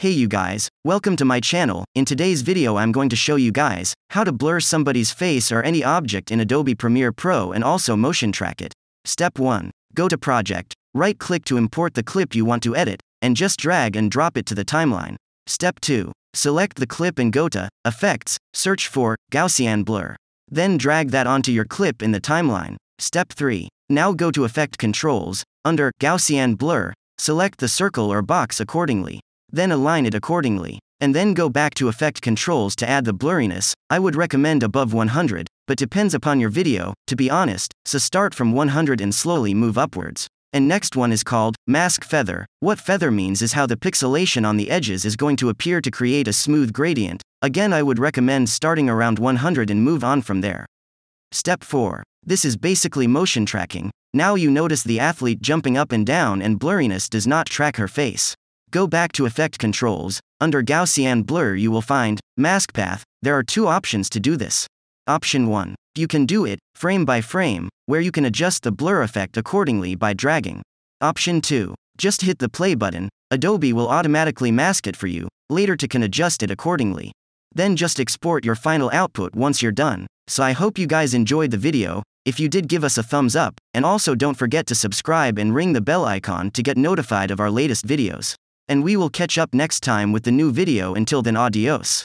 Hey you guys, welcome to my channel, in today's video I'm going to show you guys, how to blur somebody's face or any object in Adobe Premiere Pro and also motion track it. Step 1. Go to Project, right click to import the clip you want to edit, and just drag and drop it to the timeline. Step 2. Select the clip and go to Effects, search for Gaussian Blur. Then drag that onto your clip in the timeline. Step 3. Now go to Effect Controls, under Gaussian Blur, select the circle or box accordingly then align it accordingly, and then go back to effect controls to add the blurriness, I would recommend above 100, but depends upon your video, to be honest, so start from 100 and slowly move upwards. And next one is called mask feather. What feather means is how the pixelation on the edges is going to appear to create a smooth gradient. Again, I would recommend starting around 100 and move on from there. Step 4. This is basically motion tracking. Now you notice the athlete jumping up and down and blurriness does not track her face. Go back to Effect Controls, under Gaussian Blur you will find Mask Path. There are two options to do this. Option 1. You can do it, frame by frame, where you can adjust the blur effect accordingly by dragging. Option 2. Just hit the play button, Adobe will automatically mask it for you, later to can adjust it accordingly. Then just export your final output once you're done. So I hope you guys enjoyed the video, if you did give us a thumbs up, and also don't forget to subscribe and ring the bell icon to get notified of our latest videos and we will catch up next time with the new video until then adios.